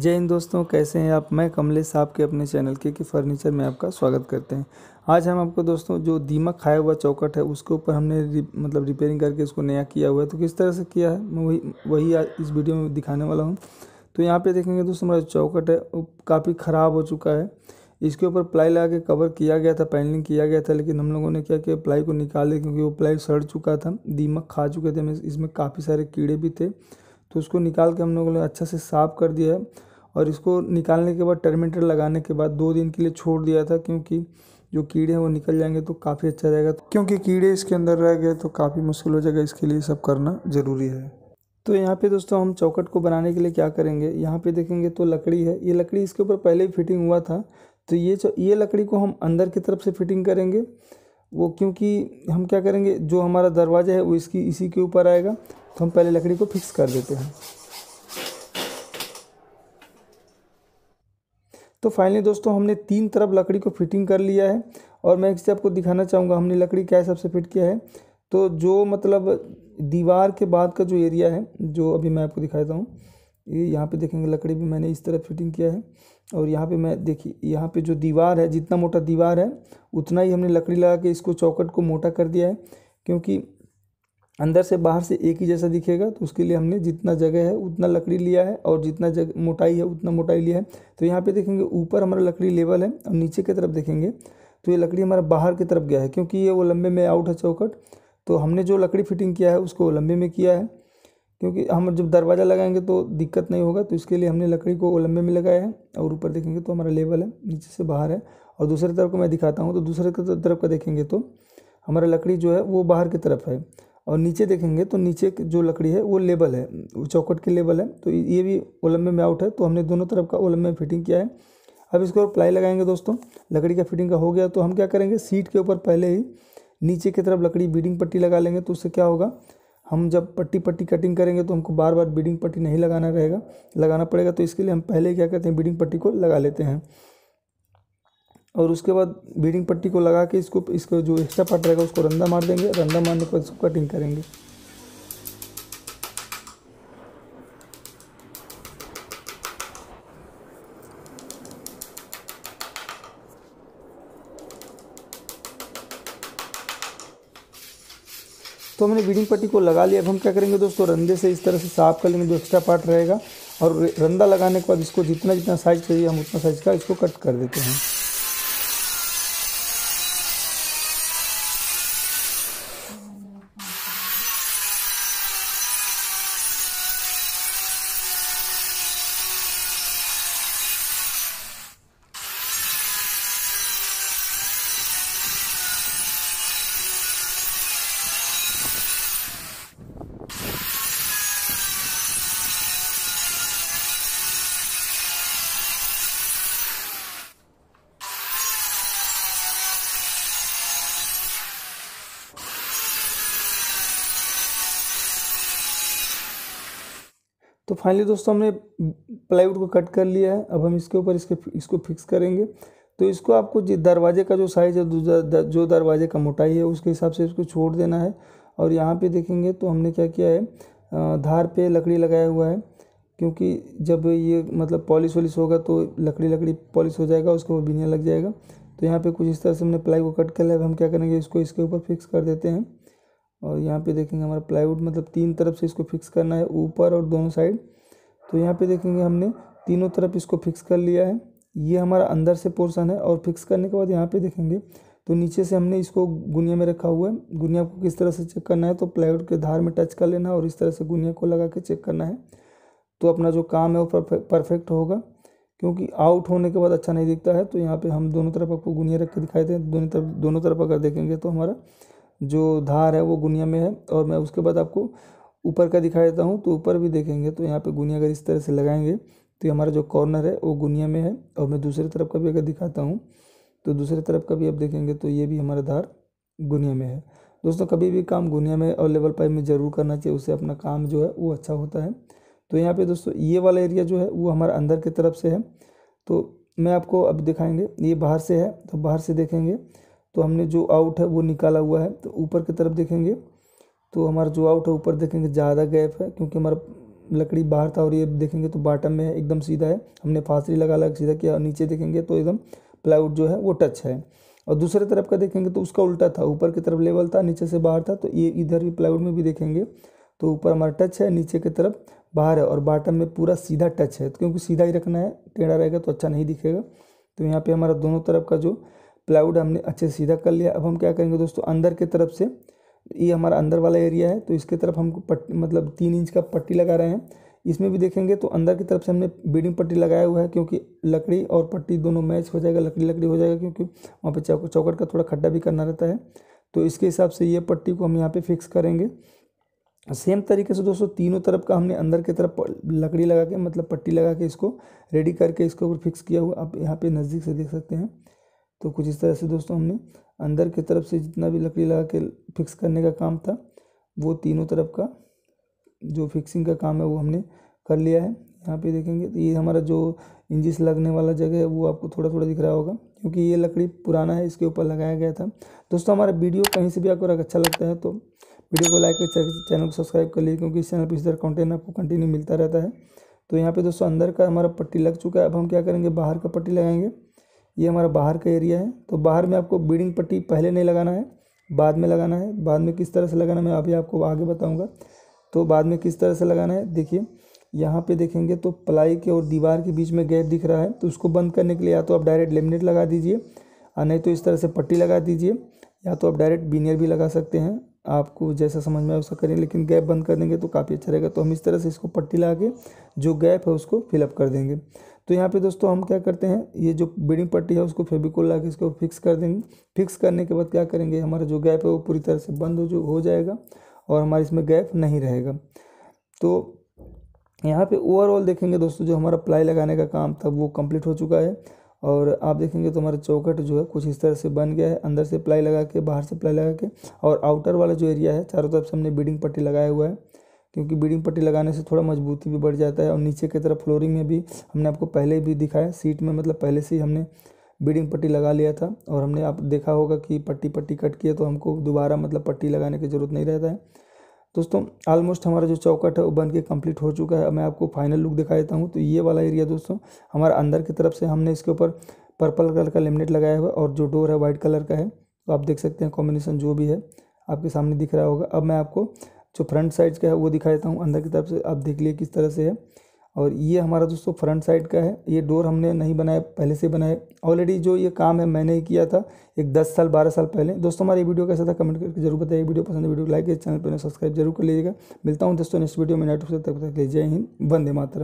जय हिंद दोस्तों कैसे हैं आप मैं कमलेश आपके अपने चैनल के कि फर्नीचर में आपका स्वागत करते हैं आज हम आपको दोस्तों जो दीमक खाया हुआ चौकट है उसके ऊपर हमने रिप, मतलब रिपेयरिंग करके उसको नया किया हुआ है तो किस तरह से किया है मैं वही वही आज इस वीडियो में दिखाने वाला हूँ तो यहाँ पर देखेंगे दोस्तों हमारा चौकट है वो काफ़ी ख़राब हो चुका है इसके ऊपर प्लाई लगा के कवर किया गया था पैनलिंग किया गया था लेकिन हम लोगों ने क्या किया प्लाई को निकाले क्योंकि वो प्लाई सड़ चुका था दीमक खा चुके थे इसमें काफ़ी सारे कीड़े भी थे तो उसको निकाल के हम लोगों ने अच्छा से साफ़ कर दिया है और इसको निकालने के बाद टर्मिनेटर लगाने के बाद दो दिन के लिए छोड़ दिया था क्योंकि जो कीड़े हैं वो निकल जाएंगे तो काफ़ी अच्छा रहेगा क्योंकि कीड़े इसके अंदर रह गए तो काफ़ी मुश्किल हो जाएगा इसके लिए सब करना ज़रूरी है तो यहाँ पे दोस्तों हम चौकट को बनाने के लिए क्या करेंगे यहाँ पे देखेंगे तो लकड़ी है ये लकड़ी इसके ऊपर पहले ही फिटिंग हुआ था तो ये ये लकड़ी को हम अंदर की तरफ से फिटिंग करेंगे वो क्योंकि हम क्या करेंगे जो हमारा दरवाज़ा है वो इसकी इसी के ऊपर आएगा तो हम पहले लकड़ी को फिक्स कर देते हैं तो फाइनली दोस्तों हमने तीन तरफ लकड़ी को फिटिंग कर लिया है और मैं इससे आपको दिखाना चाहूँगा हमने लकड़ी क्या सबसे फिट किया है तो जो मतलब दीवार के बाद का जो एरिया है जो अभी मैं आपको दिखाता हूँ ये यहाँ पे देखेंगे लकड़ी भी मैंने इस तरह फिटिंग किया है और यहाँ पे मैं देखिए यहाँ पे जो दीवार है जितना मोटा दीवार है उतना ही हमने लकड़ी लगा के इसको चौकट को मोटा कर दिया है क्योंकि अंदर से बाहर से एक ही जैसा दिखेगा तो उसके लिए हमने जितना जगह है उतना लकड़ी लिया है और जितना जग मोटाई है उतना मोटाई लिया है तो यहाँ पे देखेंगे ऊपर हमारा लकड़ी लेवल है और नीचे की तरफ देखेंगे तो ये लकड़ी हमारा बाहर की तरफ गया है क्योंकि ये वो लंबे में आउट है चौकट तो हमने जो लकड़ी फिटिंग किया है उसको लंबे में किया है क्योंकि हम जब दरवाज़ा लगाएंगे तो दिक्कत नहीं होगा तो इसके लिए हमने लकड़ी को लंबे में लगाया है और ऊपर देखेंगे तो हमारा लेवल है नीचे से बाहर है और दूसरे तरफ को मैं दिखाता हूँ तो दूसरे तरफ का देखेंगे तो हमारा लकड़ी जो है वो बाहर की तरफ है और नीचे देखेंगे तो नीचे जो लकड़ी है वो लेबल है वो चौकट के लेबल है तो ये भी ओलम्बे में आउट है तो हमने दोनों तरफ का ओलम्बे में फिटिंग किया है अब इसके ऊपर प्लाई लगाएंगे दोस्तों लकड़ी का फिटिंग का हो गया तो हम क्या करेंगे सीट के ऊपर पहले ही नीचे की तरफ लकड़ी बीडिंग पट्टी लगा लेंगे तो उससे क्या होगा हम जब पट्टी पट्टी कटिंग करेंगे तो हमको बार बार बीडिंग पट्टी नहीं लगाना रहेगा लगाना पड़ेगा तो इसके लिए हम पहले क्या करते हैं बीडिंग पट्टी को लगा लेते हैं और उसके बाद बीडिंग पट्टी को लगा के इसको इसको जो एक्स्ट्रा पार्ट रहेगा उसको रंधा मार देंगे रंधा मारने के बाद इसको कटिंग करेंगे तो हमने बीडिंग पट्टी को लगा लिया अब हम क्या करेंगे दोस्तों रंधे से इस तरह से साफ कर लेंगे जो एक्स्ट्रा पार्ट रहेगा और रंधा लगाने के बाद इसको जितना जितना साइज चाहिए हम उतना साइज का इसको कट कर देते हैं तो फाइनली दोस्तों हमने प्लाईवुड को कट कर लिया है अब हम इसके ऊपर इसके इसको फिक्स करेंगे तो इसको आपको दरवाजे का जो साइज़ है जो दरवाजे का मोटाई है उसके हिसाब से इसको छोड़ देना है और यहाँ पे देखेंगे तो हमने क्या किया है धार पे लकड़ी लगाया हुआ है क्योंकि जब ये मतलब पॉलिश वॉलिश होगा तो लकड़ी लकड़ी पॉलिश हो जाएगा उसके ऊपर बिना लग जाएगा तो यहाँ पे कुछ इस तरह से हमने प्लाई को कट कर लिया अब हम क्या करेंगे इसको इसके ऊपर फिक्स कर देते हैं और यहाँ पे देखेंगे हमारा प्लाईवुड मतलब तीन तरफ से इसको फिक्स करना है ऊपर और दोनों साइड तो यहाँ पे देखेंगे हमने तीनों तरफ इसको फिक्स कर लिया है ये हमारा अंदर से पोर्सन है और फिक्स करने के बाद यहाँ पे देखेंगे तो नीचे से हमने इसको गुनिया में रखा हुआ है गुनिया को किस तरह से चेक करना है तो प्लाईवुड के धार में टच कर लेना है और इस तरह से गुनिया को लगा के चेक करना है तो अपना जो काम है वो परफेक्ट होगा क्योंकि आउट होने के बाद अच्छा नहीं दिखता है तो यहाँ पे हम दोनों तरफ आपको गुनिया रख के दिखाई दें दोनों तरफ दोनों तरफ अगर देखेंगे तो हमारा जो धार है वो गुनिया में है और मैं उसके बाद आपको ऊपर का दिखा देता हूँ तो ऊपर भी देखेंगे तो यहाँ पे गुनिया अगर इस तरह से लगाएंगे तो ये हमारा जो कॉर्नर है वो गुनिया में है और मैं दूसरी तरफ का भी अगर दिखाता हूँ तो दूसरी तरफ का भी आप देखेंगे तो ये भी हमारा धार गुनिया में है दोस्तों कभी भी काम गुनिया में और लेवल पाइप में ज़रूर करना चाहिए उससे अपना काम जो है वो अच्छा होता है तो यहाँ पर दोस्तों ये वाला एरिया जो है वो हमारा अंदर की तरफ से है तो मैं आपको अब दिखाएंगे ये बाहर से है तो बाहर से देखेंगे तो हमने जो आउट है वो निकाला हुआ है तो ऊपर की तरफ देखेंगे तो हमारा जो आउट है ऊपर देखेंगे ज़्यादा गैप है क्योंकि हमारा लकड़ी बाहर था और ये देखेंगे तो बॉटम में एकदम सीधा है हमने फासली लगा लगा सीधा किया और नीचे देखेंगे तो एकदम प्लाईवुड जो है वो टच है और दूसरे तरफ का देखेंगे तो उसका उल्टा था ऊपर की तरफ लेवल था नीचे से बाहर था तो ये इधर भी प्लाईवुड में भी देखेंगे तो ऊपर हमारा टच है नीचे की तरफ बाहर है और बॉटम में पूरा सीधा टच है तो क्योंकि सीधा ही रखना है टेढ़ा रहेगा तो अच्छा नहीं दिखेगा तो यहाँ पर हमारा दोनों तरफ का जो प्लाईवुड हमने अच्छे से सीधा कर लिया अब हम क्या करेंगे दोस्तों अंदर की तरफ से ये हमारा अंदर वाला एरिया है तो इसके तरफ हम पट्टी मतलब तीन इंच का पट्टी लगा रहे हैं इसमें भी देखेंगे तो अंदर की तरफ से हमने बीडिंग पट्टी लगाया हुआ है क्योंकि लकड़ी और पट्टी दोनों मैच हो जाएगा लकड़ी लकड़ी हो जाएगा क्योंकि वहाँ पर चौक चौकट का थोड़ा खड्डा भी करना रहता है तो इसके हिसाब से ये पट्टी को हम यहाँ पर फिक्स करेंगे सेम तरीके से दोस्तों तीनों तरफ का हमने अंदर की तरफ लकड़ी लगा के मतलब पट्टी लगा के इसको रेडी करके इसको फिक्स किया हुआ आप यहाँ पे नज़दीक से देख सकते हैं तो कुछ इस तरह से दोस्तों हमने अंदर की तरफ से जितना भी लकड़ी लगा के फिक्स करने का काम था वो तीनों तरफ का जो फिक्सिंग का काम है वो हमने कर लिया है यहाँ पे देखेंगे तो ये हमारा जो इंजिस लगने वाला जगह है वो आपको थोड़ा थोड़ा दिख रहा होगा क्योंकि ये लकड़ी पुराना है इसके ऊपर लगाया गया था दोस्तों हमारा वीडियो कहीं से भी आपको अच्छा लगता है तो वीडियो को लाइक कर चैनल को सब्सक्राइब कर लीजिए क्योंकि इस चैनल पर इस तरह कॉन्टेंट आपको कंटिन्यू मिलता रहता है तो यहाँ पे दोस्तों अंदर का हमारा पट्टी लग चुका है अब हम क्या करेंगे बाहर का पट्टी लगाएंगे ये हमारा बाहर का एरिया है तो बाहर में आपको बीडिंग पट्टी पहले नहीं लगाना है बाद में लगाना है बाद में किस तरह से लगाना है मैं अभी आपको आगे बताऊँगा तो बाद में किस तरह से लगाना है देखिए यहाँ पे देखेंगे तो प्लाई के और दीवार के बीच में गैप दिख रहा है तो उसको बंद करने के लिए या तो आप डायरेक्ट लेमिनेट लगा दीजिए और नहीं तो इस तरह से पट्टी लगा दीजिए या तो आप डायरेक्ट बीनियर भी लगा सकते हैं आपको जैसा समझ में आए वैसा करें लेकिन गैप बंद कर देंगे तो काफ़ी अच्छा रहेगा तो हम इस तरह से इसको पट्टी लगा के जो गैप है उसको फिलअप कर देंगे तो यहाँ पे दोस्तों हम क्या करते हैं ये जो बीडिंग पट्टी है उसको फेबिकोल ला के इसको फिक्स कर देंगे फिक्स करने के बाद क्या करेंगे हमारा जो गैप है वो पूरी तरह से बंद हो जो हो जाएगा और हमारे इसमें गैप नहीं रहेगा तो यहाँ पे ओवरऑल देखेंगे दोस्तों जो हमारा प्लाई लगाने का काम था वो कम्प्लीट हो चुका है और आप देखेंगे तो हमारा चौखट जो है कुछ इस तरह से बन गया है अंदर से प्लाई लगा के बाहर से प्लाई लगा के और आउटर वाला जो एरिया है चारों तरफ से हमने बीडिंग पट्टी लगाया हुआ है क्योंकि बीडिंग पट्टी लगाने से थोड़ा मजबूती भी बढ़ जाता है और नीचे की तरफ फ्लोरिंग में भी हमने आपको पहले भी दिखाया सीट में मतलब पहले से ही हमने बीडिंग पट्टी लगा लिया था और हमने आप देखा होगा कि पट्टी पट्टी कट किया तो हमको दोबारा मतलब पट्टी लगाने की ज़रूरत नहीं रहता है दोस्तों ऑलमोस्ट हमारा जो चौकट है वो बन के कम्प्लीट हो चुका है मैं आपको फाइनल लुक दिखा देता हूँ तो ये वाला एरिया दोस्तों हमारा अंदर की तरफ से हमने इसके ऊपर पर्पल कलर का लेमिनेट लगाया हुआ और जो डोर है वाइट कलर का है तो आप देख सकते हैं कॉम्बिनेशन जो भी है आपके सामने दिख रहा होगा अब मैं आपको जो फ्रंट साइड का है वो दिखा देता हूँ अंदर की तरफ से आप देख लिए किस तरह से है और ये हमारा दोस्तों फ्रंट साइड का है ये डोर हमने नहीं बनाया पहले से बनाए ऑलरेडी जो ये काम है मैंने ही किया था एक दस साल बारह साल पहले दोस्तों हमारी वीडियो कैसा था कमेंट करके जरूर बताइए वीडियो पसंद है वीडियो लाइक चैनल पर सब्सक्राइब जरूर कर लीजिएगा मिलता हूँ दोस्तों नेक्स्ट वीडियो में नेटवर्क से तक ले जय हिंद वंदे मातर